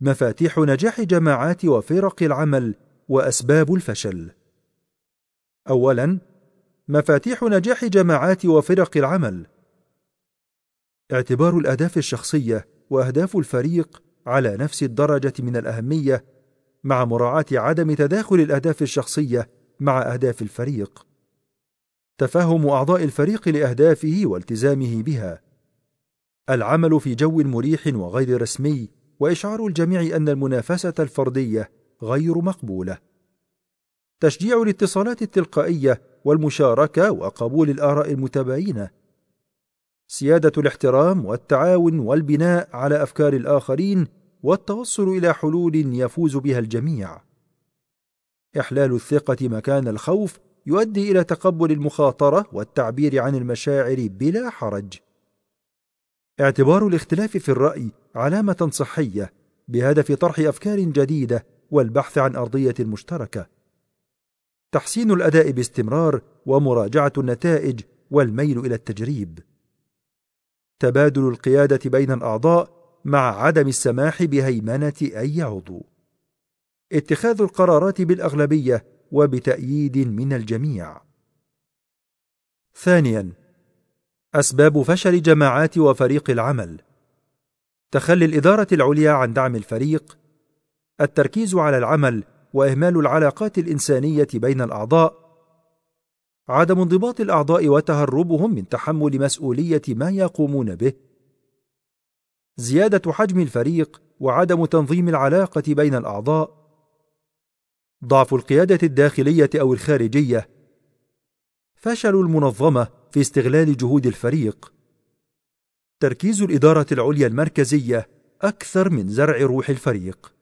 مفاتيح نجاح جماعات وفرق العمل واسباب الفشل اولا مفاتيح نجاح جماعات وفرق العمل اعتبار الاهداف الشخصيه واهداف الفريق على نفس الدرجه من الاهميه مع مراعاه عدم تداخل الاهداف الشخصيه مع اهداف الفريق تفهم اعضاء الفريق لاهدافه والتزامه بها العمل في جو مريح وغير رسمي وإشعار الجميع أن المنافسة الفردية غير مقبولة. تشجيع الاتصالات التلقائية والمشاركة وقبول الآراء المتباينة. سيادة الاحترام والتعاون والبناء على أفكار الآخرين والتوصل إلى حلول يفوز بها الجميع. إحلال الثقة مكان الخوف يؤدي إلى تقبل المخاطرة والتعبير عن المشاعر بلا حرج. اعتبار الاختلاف في الرأي علامة صحية بهدف طرح أفكار جديدة والبحث عن أرضية مشتركة. تحسين الأداء باستمرار ومراجعة النتائج والميل إلى التجريب. تبادل القيادة بين الأعضاء مع عدم السماح بهيمنة أي عضو. اتخاذ القرارات بالأغلبية وبتأييد من الجميع. ثانياً: أسباب فشل جماعات وفريق العمل تخلي الإدارة العليا عن دعم الفريق، التركيز على العمل وإهمال العلاقات الإنسانية بين الأعضاء، عدم انضباط الأعضاء وتهربهم من تحمل مسؤولية ما يقومون به، زيادة حجم الفريق وعدم تنظيم العلاقة بين الأعضاء، ضعف القيادة الداخلية أو الخارجية، فشل المنظمة في استغلال جهود الفريق، تركيز الإدارة العليا المركزية أكثر من زرع روح الفريق